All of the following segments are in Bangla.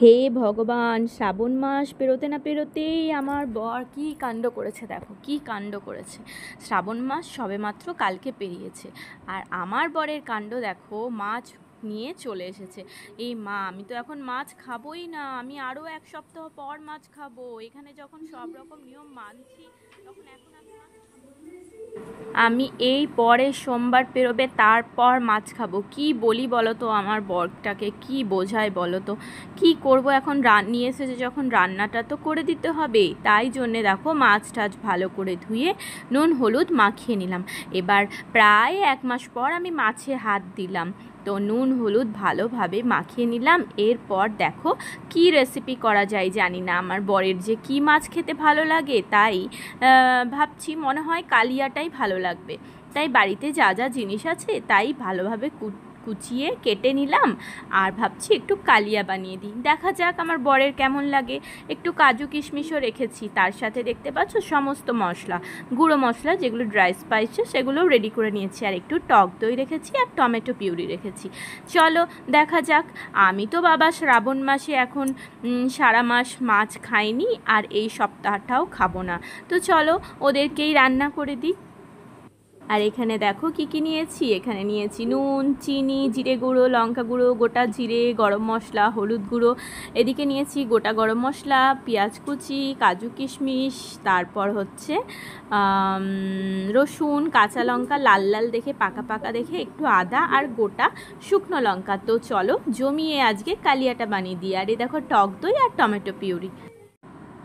হে ভগবান শ্রাবণ মাস পেরোতে না পেরোতেই আমার বর কি কাণ্ড করেছে দেখো কি কাণ্ড করেছে শ্রাবণ মাস সবেমাত্র কালকে পেরিয়েছে আর আমার বরের কাণ্ড দেখো মাছ নিয়ে চলে এসেছে এই মা আমি তো এখন মাছ খাবোই না আমি আরও এক সপ্তাহ পর মাছ খাবো এখানে যখন সব রকম নিয়ম মানছি তখন এখন আমি এই পরে সোমবার পেরোবে তারপর মাছ খাবো কি বলি বলো তো আমার বরটাকে কি বোঝায় বলো তো কি করব এখন রান নিয়ে এসেছে যখন রান্নাটা তো করে দিতে হবে তাই জন্যে দেখো মাছ টাছ ভালো করে ধুয়ে নুন হলুদ মাখিয়ে নিলাম এবার প্রায় এক মাস পর আমি মাছে হাত দিলাম তো নুন হলুদ ভালোভাবে মাখিয়ে নিলাম এরপর দেখো কি রেসিপি করা যায় জানি না আমার বরের যে কি মাছ খেতে ভালো লাগে তাই ভাবছি মনে হয় কালিয়াটাই ভালো লাগবে তাই বাড়িতে যা যা জিনিস আছে তাই ভালোভাবে কুট কুচিয়ে কেটে নিলাম আর ভাবছি একটু কালিয়া বানিয়ে দিই দেখা যাক আমার বরের কেমন লাগে একটু কাজু কিশমিশও রেখেছি তার সাথে দেখতে পাচ্ছ সমস্ত মশলা গুঁড়ো মশলা যেগুলো ড্রাই স্পাইসে সেগুলোও রেডি করে নিয়েছি আর একটু টক দই রেখেছি আর টমেটো পিউরি রেখেছি চলো দেখা যাক আমি তো বাবা শ্রাবণ মাসে এখন সারা মাস মাছ খাইনি আর এই সপ্তাহটাও খাবো না তো চলো ওদেরকেই রান্না করে দিই আর এখানে দেখো কি কি নিয়েছি এখানে নিয়েছি নুন চিনি জিরে গুঁড়ো লঙ্কা গুঁড়ো গোটা জিরে গরম মশলা হলুদ গুঁড়ো এদিকে নিয়েছি গোটা গরম মশলা পেঁয়াজ কুচি কাজু কিশমিশ তারপর হচ্ছে রসুন কাঁচা লঙ্কা লাল লাল দেখে পাকা পাকা দেখে একটু আদা আর গোটা শুকনো লঙ্কা তো চলো জমিয়ে আজকে কালিয়াটা বানিয়ে দিই আর এ দেখো টক দই আর টমেটো পিউরি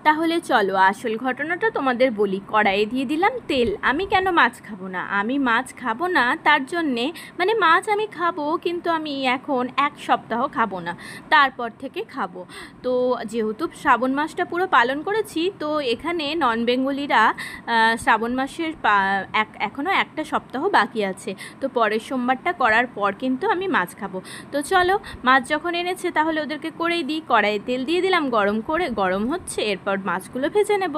তাহলে চলো আসল ঘটনাটা তোমাদের বলি কড়াইয়ে দিয়ে দিলাম তেল আমি কেন মাছ খাবো না আমি মাছ খাবো না তার জন্যে মানে মাছ আমি খাবো কিন্তু আমি এখন এক সপ্তাহ খাবো না তারপর থেকে খাবো তো যেহেতু শ্রাবণ মাসটা পুরো পালন করেছি তো এখানে নন বেঙ্গলিরা শ্রাবণ মাসের এক এখনও একটা সপ্তাহ বাকি আছে তো পরের সোমবারটা করার পর কিন্তু আমি মাছ খাবো তো চলো মাছ যখন এনেছে তাহলে ওদেরকে করেই দিই কড়াইয়ে তেল দিয়ে দিলাম গরম করে গরম হচ্ছে এরপর এরপর মাছগুলো ভেজে নেব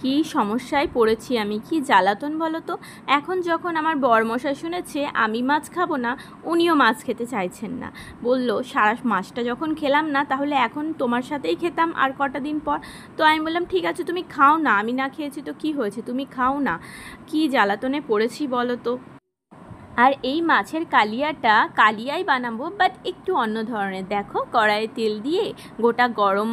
কি সমস্যায় পড়েছি আমি কি জ্বালাতন বলো তো এখন যখন আমার মশাই শুনেছে আমি মাছ খাবো না উনিও মাছ খেতে চাইছেন না বলল সারা মাছটা যখন খেলাম না তাহলে এখন তোমার সাথেই খেতাম আর কটা দিন পর তো আমি বললাম ঠিক আছে তুমি খাও না আমি না খেয়েছি তো কি হয়েছে তুমি খাও না কি জ্বালাতনে পড়েছি বলো তো আর এই মাছের কালিয়াটা কালিয়াই বানাবো বাট একটু অন্য ধরনের দেখো কড়াইয়ে তেল দিয়ে গোটা গরম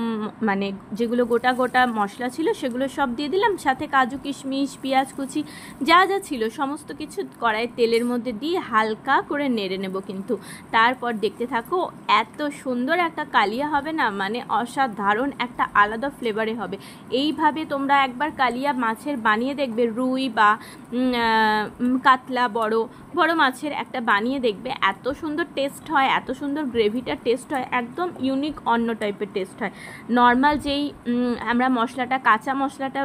মানে যেগুলো গোটা গোটা মশলা ছিল সেগুলো সব দিয়ে দিলাম সাথে কাজু কিশমিশ পেঁয়াজ কুচি যা যা ছিল সমস্ত কিছু কড়াইয়ের তেলের মধ্যে দিয়ে হালকা করে নেড়ে নেব কিন্তু তারপর দেখতে থাকো এত সুন্দর একটা কালিয়া হবে না মানে অসাধারণ একটা আলাদা ফ্লেভারে হবে এইভাবে তোমরা একবার কালিয়া মাছের বানিয়ে দেখবে রুই বা কাতলা বড় বড় মাছের একটা বানিয়ে দেখবে এত সুন্দর টেস্ট হয় এত সুন্দর গ্রেভিটা টেস্ট হয় একদম ইউনিক অন্য টাইপের টেস্ট হয় নর্মাল যেই আমরা মশলাটা কাঁচা মশলাটা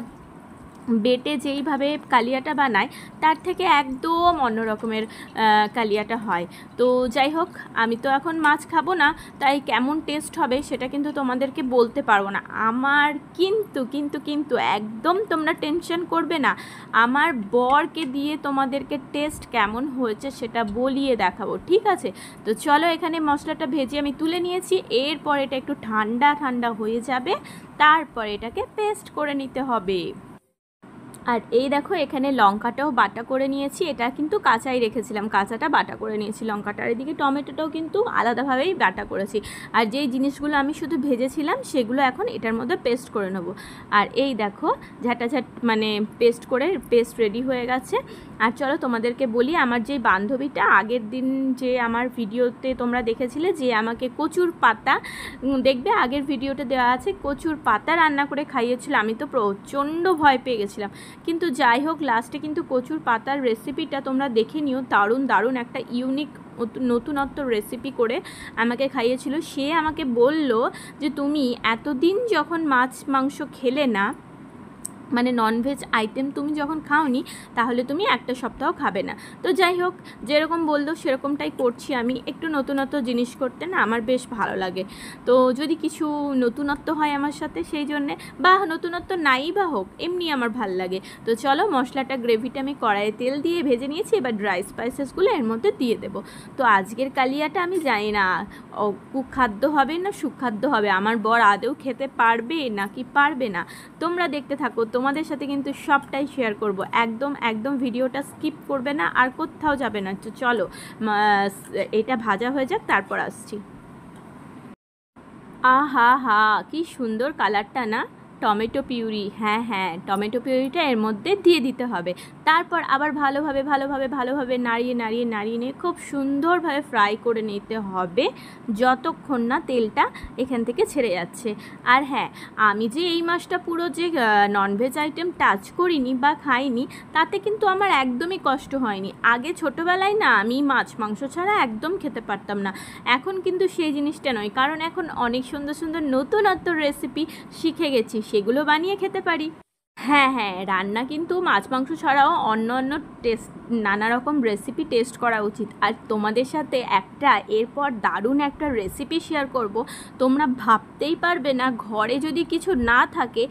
বেটে যেইভাবে কালিয়াটা বানায় তার থেকে একদম অন্য রকমের কালিয়াটা হয় তো যাই হোক আমি তো এখন মাছ খাবো না তাই কেমন টেস্ট হবে সেটা কিন্তু তোমাদেরকে বলতে পারবো না আমার কিন্তু কিন্তু কিন্তু একদম তোমরা টেনশন করবে না আমার বরকে দিয়ে তোমাদেরকে টেস্ট কেমন হয়েছে সেটা বলিয়ে দেখাবো ঠিক আছে তো চলো এখানে মশলাটা ভেজে আমি তুলে নিয়েছি এরপর এটা একটু ঠান্ডা ঠান্ডা হয়ে যাবে তারপর এটাকে পেস্ট করে নিতে হবে আর এই দেখো এখানে লঙ্কাটাও বাটা করে নিয়েছি এটা কিন্তু কাঁচাই রেখেছিলাম কাঁচাটা বাটা করে নিয়েছি লঙ্কাটা আর এদিকে টমেটোটাও কিন্তু আলাদাভাবেই বাটা করেছি আর যেই জিনিসগুলো আমি শুধু ভেজেছিলাম সেগুলো এখন এটার মধ্যে পেস্ট করে নেব আর এই দেখো ঝাঁটাঝাট মানে পেস্ট করে পেস্ট রেডি হয়ে গেছে আর চলো তোমাদেরকে বলি আমার যে বান্ধবীটা আগের দিন যে আমার ভিডিওতে তোমরা দেখেছিলে যে আমাকে কচুর পাতা দেখবে আগের ভিডিওতে দেওয়া আছে কচুর পাতা রান্না করে খাইয়েছিল আমি তো প্রচণ্ড ভয় পেয়ে গেছিলাম কিন্তু যাই হোক লাস্টে কিন্তু কচুর পাতার রেসিপিটা তোমরা দেখে নিও দারুণ দারুণ একটা ইউনিক নতুনত্ব রেসিপি করে আমাকে খাইয়েছিল সে আমাকে বলল যে তুমি এতদিন যখন মাছ মাংস খেলে না মানে ননভেজ আইটেম তুমি যখন খাওনি তাহলে তুমি একটা সপ্তাহ খাবে না তো যাই হোক যেরকম বললো সেরকমটাই করছি আমি একটু নতুনত্ব জিনিস করতে না আমার বেশ ভালো লাগে তো যদি কিছু নতুনত্ব হয় আমার সাথে সেই জন্যে বা নতুনত্ব নাই বা হোক এমনি আমার ভাল লাগে তো চলো মশলাটা গ্রেভিটা আমি কড়াইয়ে তেল দিয়ে ভেজে নিয়েছি এবার ড্রাই স্পাইসেসগুলো এর মধ্যে দিয়ে দেবো তো আজকের কালিয়াটা আমি জানি না কুখাদ্য হবে না সুখাদ্য হবে আমার বর আদেও খেতে পারবে নাকি পারবে না তোমরা দেখতে থাকো তোমাদের সাথে কিন্তু সবটাই শেয়ার করব একদম একদম ভিডিওটা স্কিপ করবে না আর কোথাও যাবে না চলো এটা ভাজা হয়ে যাক তারপর আসছি আহা হা কি সুন্দর কালারটা না টমেটো পিউরি হ্যাঁ হ্যাঁ টমেটো পিউরিটা এর মধ্যে দিয়ে দিতে হবে তারপর আবার ভালোভাবে ভালোভাবে ভালোভাবে নাড়িয়ে নাড়িয়ে নাড়িয়ে নিয়ে খুব সুন্দরভাবে ফ্রাই করে নিতে হবে যতক্ষণ না তেলটা এখান থেকে ছেড়ে যাচ্ছে আর হ্যাঁ আমি যে এই মাসটা পুরো যে ননভেজ আইটেম টাচ করিনি বা খাইনি তাতে কিন্তু আমার একদমই কষ্ট হয়নি আগে ছোটোবেলায় না আমি মাছ মাংস ছাড়া একদম খেতে পারতাম না এখন কিন্তু সেই জিনিসটা নয় কারণ এখন অনেক সুন্দর সুন্দর নতুনত্ব রেসিপি শিখে গেছি সেগুলো বানিয়ে খেতে পারি হ্যাঁ হ্যাঁ রান্না কিন্তু মাছ মাংস ছাড়াও অন্য অন্য টেস্ট নানা রকম রেসিপি টেস্ট করা উচিত আর তোমাদের সাথে একটা এরপর দারুণ একটা রেসিপি শেয়ার করব তোমরা ভাবতেই পারবে না ঘরে যদি কিছু না থাকে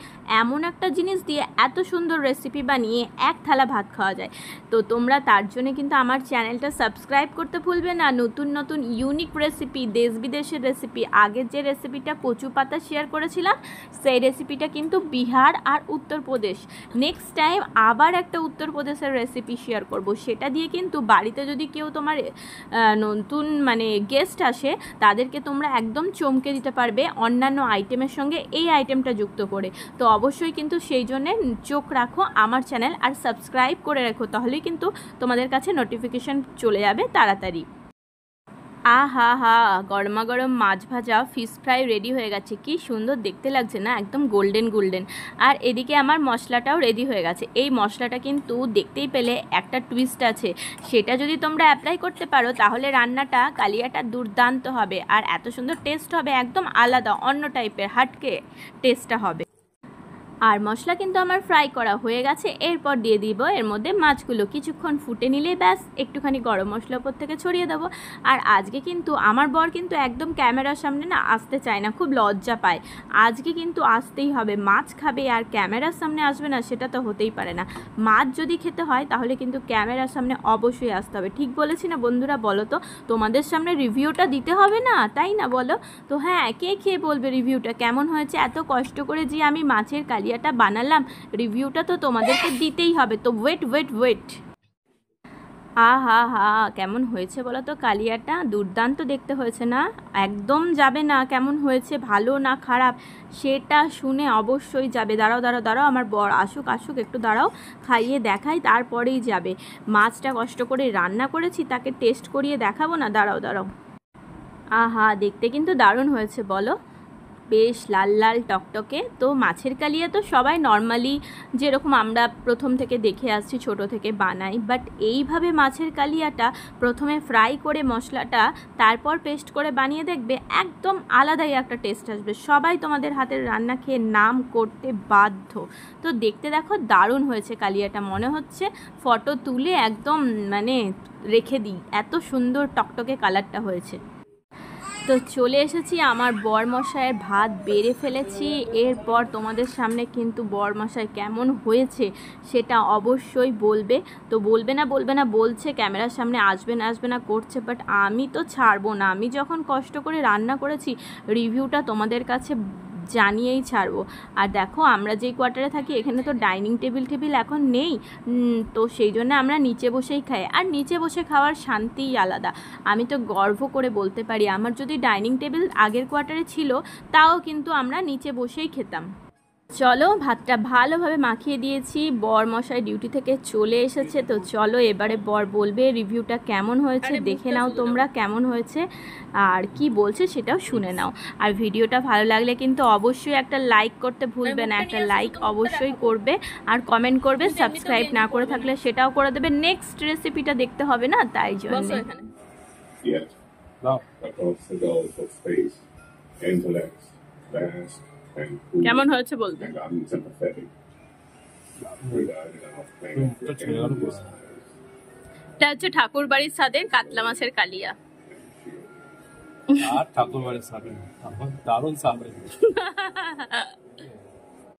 এমন একটা জিনিস দিয়ে এত সুন্দর রেসিপি বানিয়ে এক থালা ভাত খাওয়া যায় তো তোমরা তার জন্য কিন্তু আমার চ্যানেলটা সাবস্ক্রাইব করতে ভুলবে না নতুন নতুন ইউনিক রেসিপি দেশ বিদেশের রেসিপি আগের যে রেসিপিটা কচু পাতা শেয়ার করেছিলাম সেই রেসিপিটা কিন্তু বিহার আর উত্তরপ্রদেশ নেক্সট টাইম আবার একটা উত্তরপ্রদেশের রেসিপি শেয়ার করব সেটা দিয়ে কিন্তু বাড়িতে যদি কেউ তোমার নতুন মানে গেস্ট আসে তাদেরকে তোমরা একদম চমকে দিতে পারবে অন্যান্য আইটেমের সঙ্গে এই আইটেমটা যুক্ত করে তো অবশ্যই কিন্তু সেই জন্যে চোখ রাখো আমার চ্যানেল আর সাবস্ক্রাইব করে রাখো তাহলেই কিন্তু তোমাদের কাছে নোটিফিকেশান চলে যাবে তাড়াতাড়ি আহা হা গরমা গরম মাছ ভাজা ফিশ ফ্রাই রেডি হয়ে গেছে কি সুন্দর দেখতে লাগছে না একদম গোল্ডেন গোল্ডেন আর এদিকে আমার মশলাটাও রেডি হয়ে গেছে এই মশলাটা কিন্তু দেখতেই পেলে একটা টুইস্ট আছে সেটা যদি তোমরা অ্যাপ্লাই করতে পারো তাহলে রান্নাটা কালিয়াটা দুর্দান্ত হবে আর এত সুন্দর টেস্ট হবে একদম আলাদা অন্য টাইপের হাটকে টেস্টটা হবে আর মশলা কিন্তু আমার ফ্রাই করা হয়ে গেছে এরপর দিয়ে দিব এর মধ্যে মাছগুলো কিছুক্ষণ ফুটে নিলেই ব্যাস একটুখানি গরম মশলা ওপর থেকে ছড়িয়ে দেবো আর আজকে কিন্তু আমার বর কিন্তু একদম ক্যামেরার সামনে না আসতে চায় না খুব লজ্জা পায় আজকে কিন্তু আসতেই হবে মাছ খাবে আর ক্যামেরার সামনে আসবে না সেটা তো হতেই পারে না মাছ যদি খেতে হয় তাহলে কিন্তু ক্যামেরার সামনে অবশ্যই আসতে হবে ঠিক বলেছি না বন্ধুরা বলো তো তোমাদের সামনে রিভিউটা দিতে হবে না তাই না বলো তো হ্যাঁ কে খেয়ে বলবে রিভিউটা কেমন হয়েছে এত কষ্ট করে যে আমি মাছের কালিয়া আইডিয়াটা বানালাম রিভিউটা তো তোমাদেরকে দিতেই হবে তো ওয়েট ওয়েট ওয়েট আ হা কেমন হয়েছে বলো তো কালিয়াটা দুর্দান্ত দেখতে হয়েছে না একদম যাবে না কেমন হয়েছে ভালো না খারাপ সেটা শুনে অবশ্যই যাবে দাঁড়াও দাঁড়াও দাঁড়াও আমার বর আসুক আসুক একটু দাঁড়াও খাইয়ে দেখাই তারপরেই যাবে মাছটা কষ্ট করে রান্না করেছি তাকে টেস্ট করিয়ে দেখাবো না দাঁড়াও দাঁড়াও আহা দেখতে কিন্তু দারুণ হয়েছে বলো বেশ লাল লাল টকটকে তো মাছের কালিয়া তো সবাই নর্মালি যেরকম আমরা প্রথম থেকে দেখে আসছি ছোট থেকে বানাই বাট এইভাবে মাছের কালিয়াটা প্রথমে ফ্রাই করে মশলাটা তারপর পেস্ট করে বানিয়ে দেখবে একদম আলাদাই একটা টেস্ট আসবে সবাই তোমাদের হাতের রান্না খেয়ে নাম করতে বাধ্য তো দেখতে দেখো দারুণ হয়েছে কালিয়াটা মনে হচ্ছে ফটো তুলে একদম মানে রেখে দিই এত সুন্দর টকটকে কালারটা হয়েছে তো চলে এসেছি আমার বরমশায়ের ভাত বেড়ে ফেলেছি এরপর তোমাদের সামনে কিন্তু বরমশায় কেমন হয়েছে সেটা অবশ্যই বলবে তো বলবে না বলবে না বলছে ক্যামেরার সামনে আসবে না আসবে না করছে বাট আমি তো ছাড়বো না আমি যখন কষ্ট করে রান্না করেছি রিভিউটা তোমাদের কাছে জানিয়েই ছাড়বো আর দেখো আমরা যেই কোয়ার্টারে থাকি এখানে তো ডাইনিং টেবিল টেবিল এখন নেই তো সেই জন্য আমরা নিচে বসেই খাই আর নিচে বসে খাওয়ার শান্তিই আলাদা আমি তো গর্ব করে বলতে পারি আমার যদি ডাইনিং টেবিল আগের কোয়ার্টারে ছিল তাও কিন্তু আমরা নিচে বসেই খেতাম চলো ভাতটা ভালোভাবে মাখিয়ে দিয়েছি বর মশাই ডিউটি থেকে চলে এসেছে তো চলো এবারে বর বলবে রিভিউটা কেমন হয়েছে দেখে নাও তোমরা কেমন হয়েছে আর কি বলছে সেটাও শুনে নাও আর ভিডিওটা ভালো লাগলে কিন্তু অবশ্যই একটা লাইক করতে ভুলবে না একটা লাইক অবশ্যই করবে আর কমেন্ট করবে সাবস্ক্রাইব না করে থাকলে সেটাও করে দেবে নেক্সট রেসিপিটা দেখতে হবে না তাই জন্য Yet, of space, vast কেমন হয়েছে বলতে এটা হচ্ছে ঠাকুর বাড়ির সাথে কাতলা মাছের কালিয়া আর ঠাকুর বাড়ির সাথে দারুণ সাদে